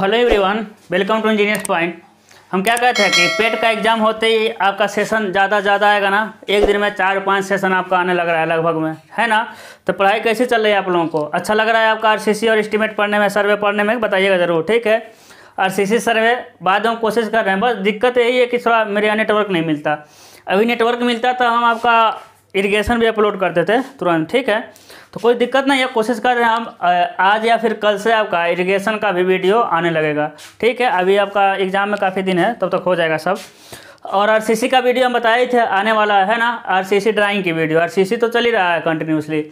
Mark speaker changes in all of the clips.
Speaker 1: hello everyone welcome to engineers point हम क्या कहते हैं कि पेट का एग्ज़ाम होते ही आपका सेशन ज़्यादा ज़्यादा आएगा ना एक दिन में चार पाँच सेशन आपका आने लग रहा है लगभग में है ना तो पढ़ाई कैसी चल रही है आप लोगों को अच्छा लग रहा है आपका आरसीसी और एस्टिमेट पढ़ने में सर्वे पढ़ने में बताइएगा ज़रूर ठीक है आर सर्वे बाद हम कोशिश कर रहे हैं बस दिक्कत यही है कि थोड़ा मेरे यहाँ नेटवर्क नहीं मिलता अभी नेटवर्क मिलता तो हम आपका इरिगेशन भी अपलोड करते थे तुरंत ठीक है तो कोई दिक्कत नहीं है कोशिश कर रहे हैं हम आज या फिर कल से आपका इरिगेशन का भी वीडियो आने लगेगा ठीक है अभी आपका एग्ज़ाम में काफ़ी दिन है तब तक हो जाएगा सब और आरसीसी का वीडियो हम बताए थे आने वाला है ना आरसीसी ड्राइंग की वीडियो आरसीसी तो चल ही रहा है कंटिन्यूसली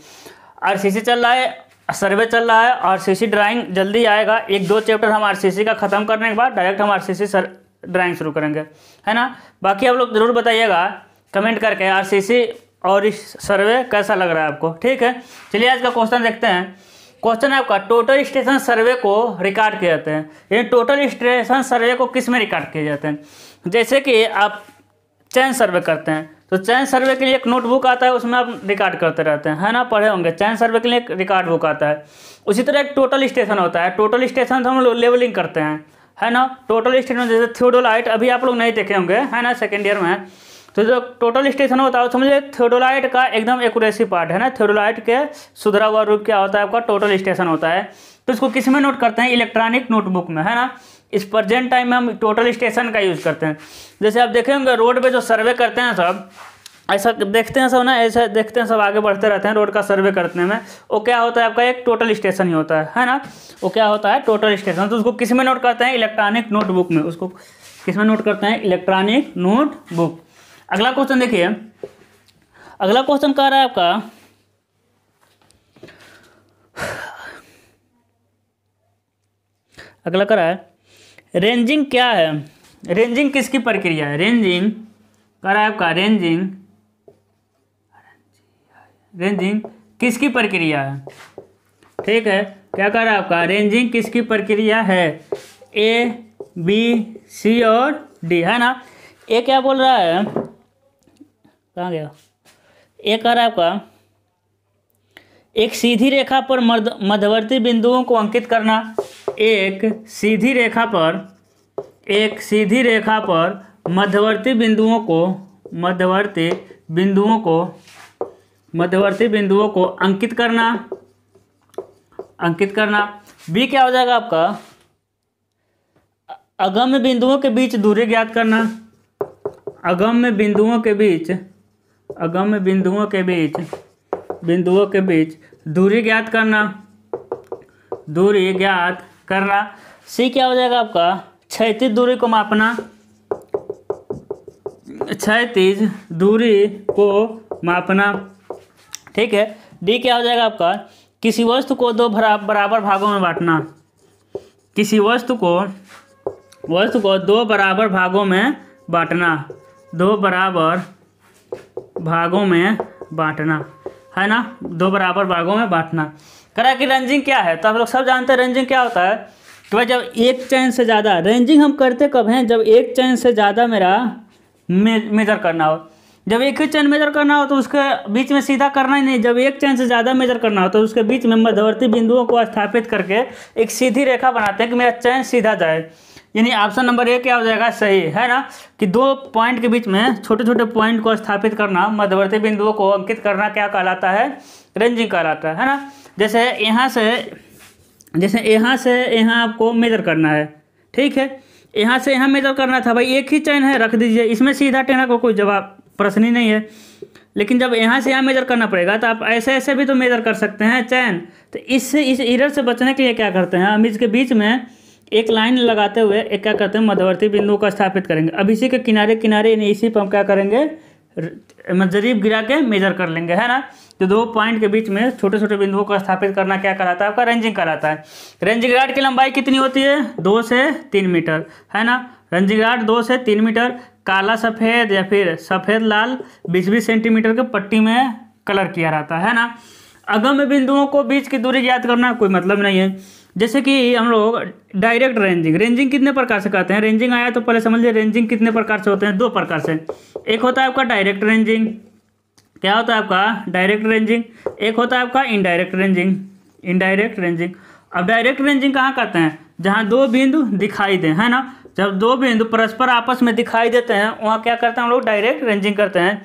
Speaker 1: आरसीसी चल रहा है सर्वे चल रहा है आरसीसी ड्राइंग जल्दी आएगा एक दो चैप्टर हम आरसीसी का ख़त्म करने के बाद डायरेक्ट हम आरसीसी सर ड्राइंग शुरू करेंगे है ना बाकी आप लोग ज़रूर बताइएगा कमेंट करके आरसीसी और इस सर्वे कैसा लग रहा है आपको ठीक है चलिए आज का क्वेश्चन देखते हैं क्वेश्चन है आपका टोटल स्टेशन सर्वे को रिकॉर्ड किया जाते हैं यानी टोटल स्टेशन सर्वे को किस में रिकॉर्ड किए जाते हैं जैसे कि आप चैन सर्वे करते हैं तो चैन सर्वे के लिए एक नोटबुक आता है उसमें आप रिकॉर्ड करते रहते हैं है ना पढ़े होंगे चैन सर्वे के लिए एक रिकॉर्ड बुक आता है उसी तरह एक टोटल स्टेशन होता है टोटल स्टेशन तो हम लोग लेवलिंग करते हैं है ना टोटल स्टेशन जैसे थ्योडोलाइट अभी आप लोग नहीं देखे होंगे है ना सेकेंड ईयर में तो जो टोटल स्टेशन होता है समझिए थेडोलाइट का एकदम एकूरेसी पार्ट है ना थेडोलाइट के सुधरा हुआ रूप क्या होता है आपका टोटल स्टेशन होता है तो इसको किस में नोट करते हैं इलेक्ट्रॉनिक नोटबुक में है ना इस प्रजेंट टाइम में हम टोटल स्टेशन का यूज़ करते हैं जैसे आप देखेंगे रोड पर जो सर्वे करते हैं सब ऐसा देखते हैं सब ना ऐसा देखते हैं सब आगे बढ़ते रहते हैं रोड का सर्वे करने में वो क्या होता है आपका एक टोटल स्टेशन ही होता है है ना वो क्या होता है टोटल स्टेशन तो उसको किस में नोट करते हैं इलेक्ट्रॉनिक नोटबुक में उसको किस में नोट करते हैं इलेक्ट्रॉनिक नोटबुक अगला क्वेश्चन देखिए अगला क्वेश्चन कह रहा है आपका अगला कह रहा है रेंजिंग क्या है रेंजिंग किसकी प्रक्रिया है रेंजिंग कह रहा है आपका रेंजिंग रेंजिंग किसकी प्रक्रिया है ठीक है क्या कह रहा है आपका रेंजिंग किसकी प्रक्रिया है ए बी सी और डी है ना ए क्या बोल रहा है कहाँ गया एक आ रहा है आपका एक सीधी रेखा पर मध्यवर्ती बिंदुओं को अंकित करना एक सीधी रेखा पर एक सीधी रेखा पर मध्यवर्ती बिंदुओं को मध्यवर्ती बिंदुओं को मध्यवर्ती बिंदुओं को अंकित करना अंकित करना बी क्या हो जाएगा आपका अगम्य बिंदुओं के बीच दूरी ज्ञात करना अगम्य बिंदुओं के बीच अगम्य बिंदुओं के बीच बिंदुओं के बीच दूरी ज्ञात करना दूरी ज्ञात करना सी क्या हो जाएगा आपका क्षैतिज दूरी को मापना क्षैतिज दूरी को मापना ठीक है डी क्या हो जाएगा आपका किसी वस्तु को दो बराबर भागों में बांटना किसी वस्तु को वस्तु को दो बराबर भागों में बांटना दो बराबर भागों में बांटना है ना दो बराबर भागों में बांटना करा कि रेंजिंग क्या है तो आप लोग सब जानते हैं रेंजिंग क्या होता है कि तो भाई जब एक चैन से ज़्यादा रेंजिंग हम करते कब हैं जब एक चैन से ज़्यादा मेरा मे, मेजर करना हो जब एक ही चैन मेजर करना हो तो उसके बीच में सीधा करना ही नहीं जब एक चैन से ज़्यादा मेजर करना हो तो उसके बीच में मध्यवर्ती बिंदुओं को स्थापित करके एक सीधी रेखा बनाते हैं कि मेरा चैन सीधा जाए यानी ऑप्शन नंबर ए क्या हो जाएगा सही है ना कि दो पॉइंट के बीच में छोटे छोटे पॉइंट को स्थापित करना मध्यवर्ती बिंदुओं को अंकित करना क्या कहलाता है रेंजिंग कहलाता है है ना जैसे यहाँ से जैसे यहाँ से यहाँ आपको मेजर करना है ठीक है यहाँ से यहाँ मेजर करना था भाई एक ही चैन है रख दीजिए इसमें सीधा टेढ़ा को कोई जवाब प्रश्न ही नहीं है लेकिन जब यहाँ से यहाँ मेजर करना पड़ेगा तो आप ऐसे ऐसे भी तो मेजर कर सकते हैं चैन तो इससे इस इरर से बचने के लिए क्या करते हैं हम इसके बीच में एक लाइन लगाते हुए एक क्या करते हैं मध्यवर्ती बिंदु को स्थापित करेंगे अब इसी के किनारे किनारे यानी इसी पर हम क्या करेंगे जरीब गिरा के मेजर कर लेंगे है ना तो दो पॉइंट के बीच में छोटे छोटे बिंदुओं को स्थापित करना क्या कराता है आपका रेंजिंग कराता है रेंजिंग राड की लंबाई कितनी होती है दो से तीन मीटर है ना रेंजिंग राड दो से तीन मीटर काला सफ़ेद या फिर सफ़ेद लाल बीस बीस सेंटीमीटर के पट्टी में कलर किया रहता है ना अगम बिंदुओं को बीच की दूरी याद करना कोई मतलब नहीं है जैसे कि हम लोग डायरेक्ट रेंजिंग रेंजिंग कितने प्रकार से कहते हैं रेंजिंग आया तो पहले समझ लीजिए रेंजिंग कितने प्रकार से होते हैं दो प्रकार से एक होता है आपका डायरेक्ट रेंजिंग क्या होता है आपका डायरेक्ट रेंजिंग एक होता है आपका इनडायरेक्ट रेंजिंग इनडायरेक्ट रेंजिंग अब डायरेक्ट रेंजिंग कहाँ कहते हैं जहाँ दो बिंदु दिखाई दें है ना जब दो बिंदु परस्पर आपस में दिखाई देते हैं वहाँ क्या करते हैं हम लोग डायरेक्ट रेंजिंग करते हैं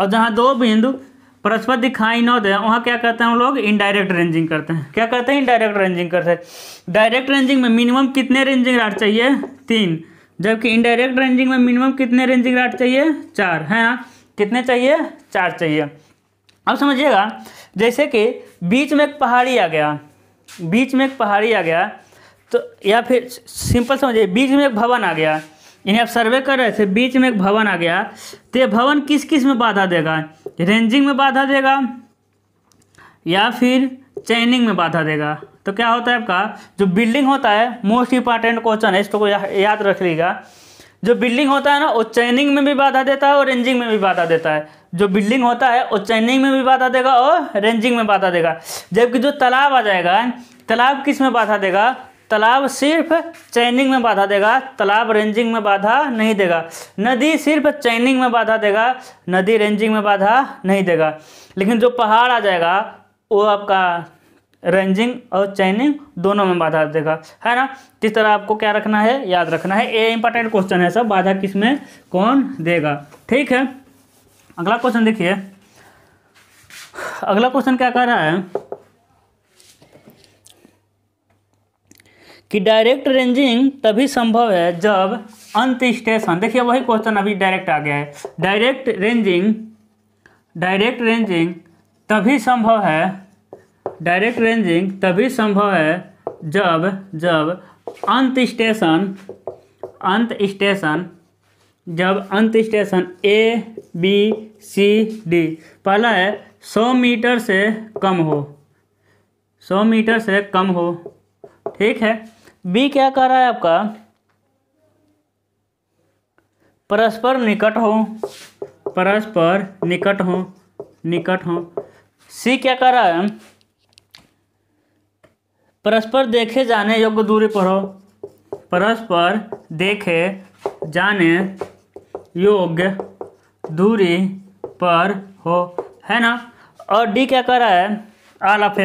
Speaker 1: और जहाँ दो बिंदु परस्पर दिखाई न दे वहाँ क्या करते हैं हम लोग इनडायरेक्ट रेंजिंग करते हैं क्या करते हैं इनडायरेक्ट रेंजिंग करते हैं डायरेक्ट रेंजिंग में मिनिमम कितने रेंजिंग राट चाहिए तीन जबकि इनडायरेक्ट रेंजिंग में मिनिमम कितने रेंजिंग राट चाहिए चार है ना कितने चाहिए चार चाहिए अब समझिएगा जैसे कि बीच में एक पहाड़ी आ गया बीच में एक पहाड़ी आ गया तो या फिर सिंपल समझिए बीच में एक भवन आ गया यानी आप सर्वे कर रहे थे बीच में एक भवन आ गया तो ये भवन किस किस में बाधा देगा रेंजिंग में बाधा देगा या फिर चैनिंग में बाधा देगा तो क्या होता है आपका जो बिल्डिंग होता है मोस्ट इंपॉर्टेंट क्वेश्चन है इसको या, याद रख लीजिएगा जो बिल्डिंग होता है ना वो चैनिंग में भी बाधा देता है और रेंजिंग में भी बाधा देता है जो बिल्डिंग होता है वो चैनिंग में भी बाधा देगा और रेंजिंग में बाधा देगा जबकि जो तालाब आ जाएगा तालाब किस में बाधा देगा तालाब सिर्फ चैनिंग में बाधा देगा तालाब रेंजिंग में बाधा नहीं देगा नदी सिर्फ चैनिंग में बाधा देगा नदी रेंजिंग में बाधा नहीं देगा लेकिन जो पहाड़ आ जाएगा वो आपका रेंजिंग और चैनिंग दोनों में बाधा देगा है ना इस तरह आपको क्या रखना है याद रखना है ये इंपॉर्टेंट क्वेश्चन है सब बाधा किस में कौन देगा ठीक है अगला क्वेश्चन देखिए अगला क्वेश्चन क्या कह रहा है कि डायरेक्ट रेंजिंग तभी संभव है जब अंत स्टेशन देखिए वही क्वेश्चन अभी डायरेक्ट आ गया है डायरेक्ट रेंजिंग डायरेक्ट रेंजिंग तभी संभव है डायरेक्ट रेंजिंग तभी संभव है जब जब अंत स्टेशन अंत स्टेशन जब अंत station A B C D पहला है सौ मीटर से कम हो सौ मीटर से कम हो ठीक है बी क्या कह रहा है आपका परस्पर निकट हो परस्पर निकट हो निकट हो सी क्या कह रहा है परस्पर देखे जाने योग्य दूरी पर हो परस्पर देखे जाने योग्य दूरी पर हो है ना और डी क्या कह रहा है आल ऑफ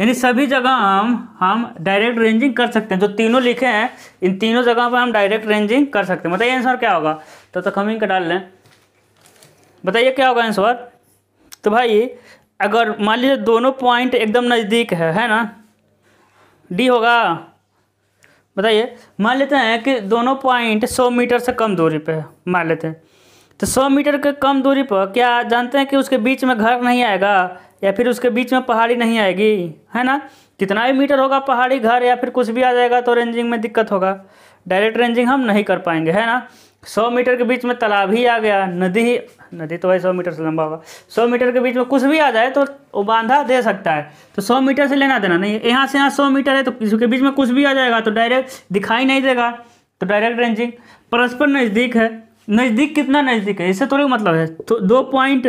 Speaker 1: यानी सभी जगह हम हम डायरेक्ट रेंजिंग कर सकते हैं जो तीनों लिखे हैं इन तीनों जगह पर हम डायरेक्ट रेंजिंग कर सकते हैं बताइए आंसर क्या होगा तब तो तक हम इनका डाल लें बताइए क्या होगा आंसर तो भाई अगर मान लीजिए दोनों पॉइंट एकदम नज़दीक है है ना डी होगा बताइए मान लेते हैं कि दोनों पॉइंट सौ मीटर से कम दूरी पे है मान लेते हैं तो सौ मीटर के कम दूरी पर क्या जानते हैं कि उसके बीच में घर नहीं आएगा या फिर उसके बीच में पहाड़ी नहीं आएगी है ना कितना भी मीटर होगा पहाड़ी घर या फिर कुछ भी आ जाएगा तो रेंजिंग में दिक्कत होगा डायरेक्ट रेंजिंग हम नहीं कर पाएंगे है ना सौ मीटर के बीच में तालाब ही आ गया नदी ही नदी तो भाई सौ मीटर से लंबा होगा सौ मीटर के बीच में कुछ भी आ जाए तो वो बांधा दे सकता है तो सौ मीटर से लेना देना नहीं यहाँ से यहाँ सौ मीटर है तो इसके बीच में कुछ भी आ जाएगा तो डायरेक्ट दिखाई नहीं देगा तो डायरेक्ट रेंजिंग परस्पर नज़दीक है नज़दीक कितना नज़दीक है इससे थोड़ी मतलब है तो दो पॉइंट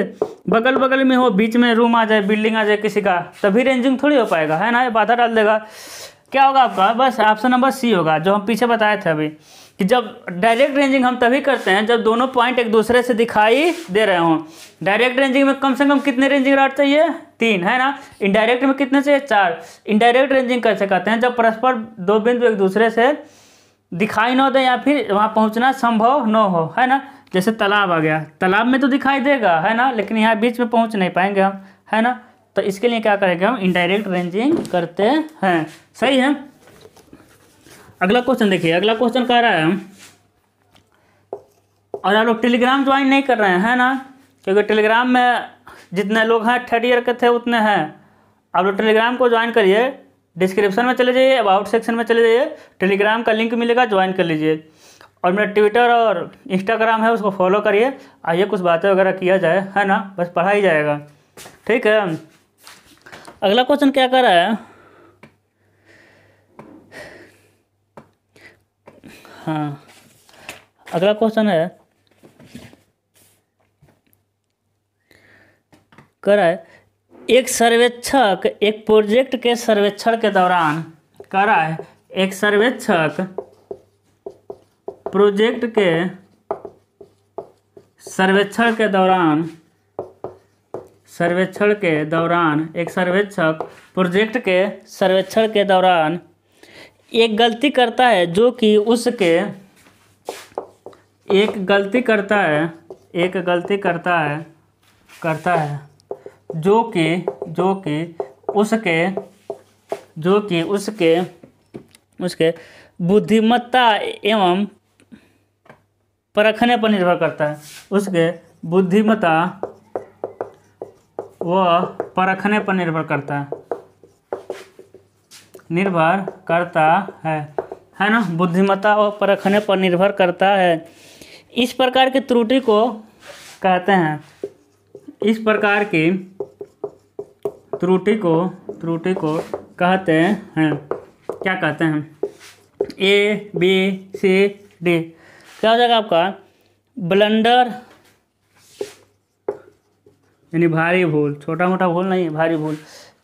Speaker 1: बगल बगल में हो बीच में रूम आ जाए बिल्डिंग आ जाए किसी का तभी रेंजिंग थोड़ी हो पाएगा है ना ये बाधा डाल देगा क्या होगा आपका बस ऑप्शन नंबर सी होगा जो हम पीछे बताए थे अभी कि जब डायरेक्ट रेंजिंग हम तभी करते हैं जब दोनों पॉइंट एक दूसरे से दिखाई दे रहे हों डायरेक्ट रेंजिंग में कम से कम कितने रेंजिंग राट चाहिए तीन है ना इनडायरेक्ट में कितने चाहिए चार इनडायरेक्ट रेंजिंग कैसे करते हैं जब परस्पर दो बिंदु एक दूसरे से दिखाई ना दे या फिर वहाँ पहुँचना संभव न हो है ना जैसे तालाब आ गया तालाब में तो दिखाई देगा है ना लेकिन यहाँ बीच में पहुँच नहीं पाएंगे हम है ना तो इसके लिए क्या करेंगे हम इनडायरेक्ट रेंजिंग करते हैं सही है अगला क्वेश्चन देखिए अगला क्वेश्चन कह रहा है हम और आप लोग टेलीग्राम ज्वाइन नहीं कर रहे हैं है ना क्योंकि टेलीग्राम में जितने लोग हैं थर्ड ईयर के थे उतने हैं आप लोग टेलीग्राम को ज्वाइन करिए डिस्क्रिप्शन में चले जाइए अबाउट सेक्शन में चले जाइए टेलीग्राम का लिंक मिलेगा ज्वाइन कर लीजिए और मेरा ट्विटर और इंस्टाग्राम है उसको फॉलो करिए आइए कुछ बातें वगैरह किया जाए है ना बस पढ़ा ही जाएगा ठीक है अगला क्वेश्चन क्या कर रहा है हाँ अगला क्वेश्चन है कर रहा है एक सर्वेक्षक एक प्रोजेक्ट के सर्वेक्षण के दौरान करा रहा है एक सर्वेक्षक प्रोजेक्ट के सर्वेक्षण के दौरान सर्वेक्षण के दौरान एक सर्वेक्षक प्रोजेक्ट के सर्वेक्षण के दौरान एक गलती करता है जो कि उसके एक गलती करता है एक गलती करता है करता है जो कि जो कि उसके जो कि उसके उसके बुद्धिमत्ता एवं परखने पर निर्भर करता है उसके बुद्धिमत्ता व परखने पर निर्भर करता है निर्भर करता है है ना बुद्धिमत्ता और परखने पर निर्भर करता है इस प्रकार की त्रुटि को कहते हैं इस प्रकार की त्रुटि को त्रुटि को कहते हैं क्या कहते हैं ए बी सी डी क्या हो जाएगा आपका ब्लंडर यानी भारी भूल छोटा मोटा भूल नहीं भारी भूल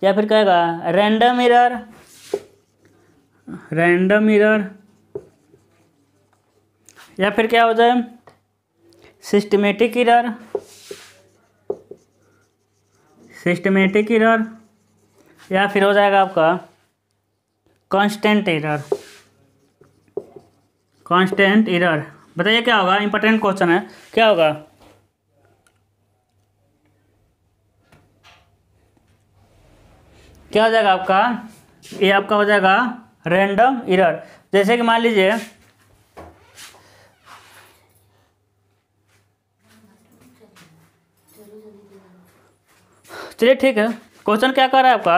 Speaker 1: या फिर कहेगा रैंडम इरर रैंडम इरर या फिर क्या हो जाए सिस्टमेटिक इरर सिस्टमेटिक इरर या फिर हो जाएगा आपका कांस्टेंट इरर कांस्टेंट इरर बताइए क्या होगा इंपॉर्टेंट क्वेश्चन है क्या होगा क्या हो जाएगा आपका ये आपका हो जाएगा रैंडम इरर जैसे कि मान लीजिए चलिए ठीक है क्वेश्चन क्या कर रहा है आपका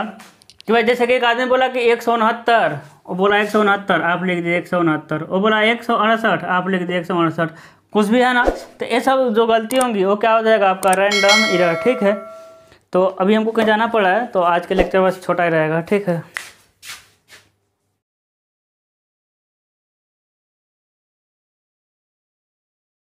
Speaker 1: कि भाई जैसे कि एक आदमी बोला कि एक सौ उनहत्तर वो बोला एक सौ उनहत्तर आप लिख दिए एक सौ उनहत्तर वो बोला एक सौ अड़सठ आप लिख दिए एक सौ अड़सठ कुछ भी है ना तो ये सब जो गलती होंगी वो क्या हो जाएगा आपका रैंडम इरर ठीक है तो अभी हमको कहीं जाना पड़ा है तो आज के लेक्चर बस छोटा ही रहेगा ठीक है